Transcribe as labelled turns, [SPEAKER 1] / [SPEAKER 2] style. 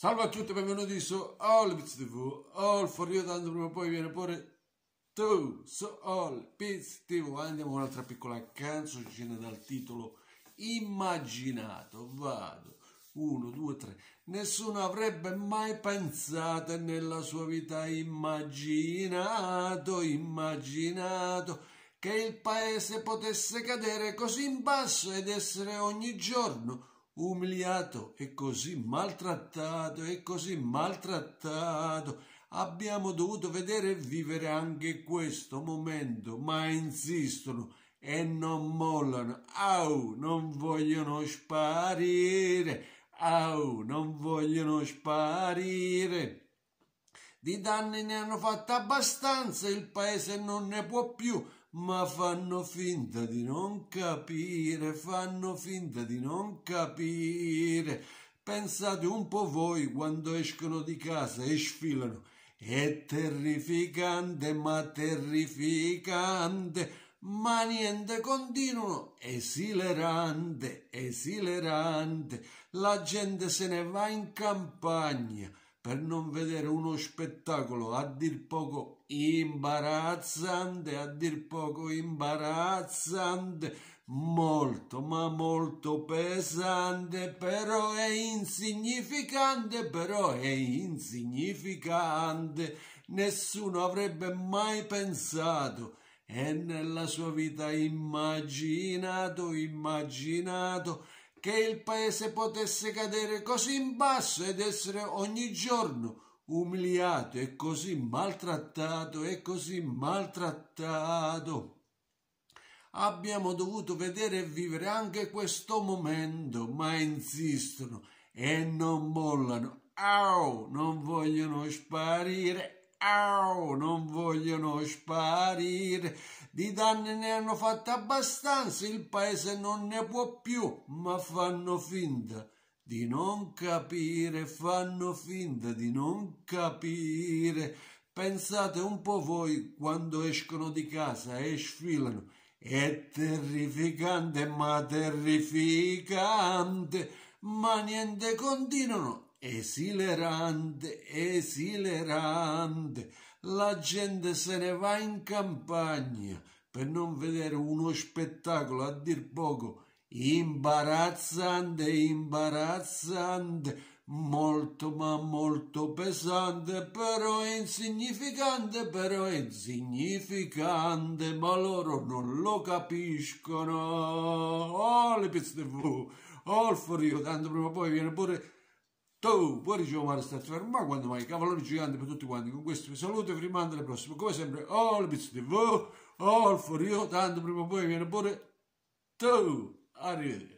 [SPEAKER 1] Salve a tutti, benvenuti su All Olbiz TV. All for you, tanto prima o poi viene pure tu su Olbiz TV. Andiamo con un'altra piccola canzoncina dal titolo Immaginato. Vado. uno, due, tre. Nessuno avrebbe mai pensato nella sua vita immaginato, immaginato che il paese potesse cadere così in basso ed essere ogni giorno umiliato e così maltrattato e così maltrattato. Abbiamo dovuto vedere e vivere anche questo momento, ma insistono e non mollano. Au, non vogliono sparire. Au, non vogliono sparire. Di danni ne hanno fatta abbastanza, il paese non ne può più ma fanno finta di non capire, fanno finta di non capire. Pensate un po' voi quando escono di casa e sfilano. È terrificante, ma terrificante, ma niente, continuo, Esilerante, esilerante. La gente se ne va in campagna per non vedere uno spettacolo a dir poco imbarazzante, a dir poco imbarazzante, molto ma molto pesante, però è insignificante, però è insignificante, nessuno avrebbe mai pensato e nella sua vita immaginato, immaginato che il paese potesse cadere così in basso ed essere ogni giorno umiliato e così maltrattato e così maltrattato. Abbiamo dovuto vedere e vivere anche questo momento, ma insistono e non mollano. Au, non vogliono sparire. Au, non vogliono sparire, di danni ne hanno fatti abbastanza, il paese non ne può più, ma fanno finta di non capire, fanno finta di non capire. Pensate un po' voi quando escono di casa e sfilano. È terrificante, ma terrificante, ma niente continuano Esilerand, esilerand, la gente se ne va in campagna per non vedere uno spettacolo a dir poco imbarazzante, imbarazzante, molto ma molto pesante, però insignificante, però insignificante, ma loro non lo capiscono. Oh, le pizze TV, oh, il you, tanto prima o poi viene pure tu, pure Giovanni sta fermo, quando mai, cavalloni giganti per tutti quanti, con questo vi saluto e vi rimando alla prossima, come sempre, oh, le pizze TV, oh, il furio, tanto prima o poi viene pure tu, arrivederci.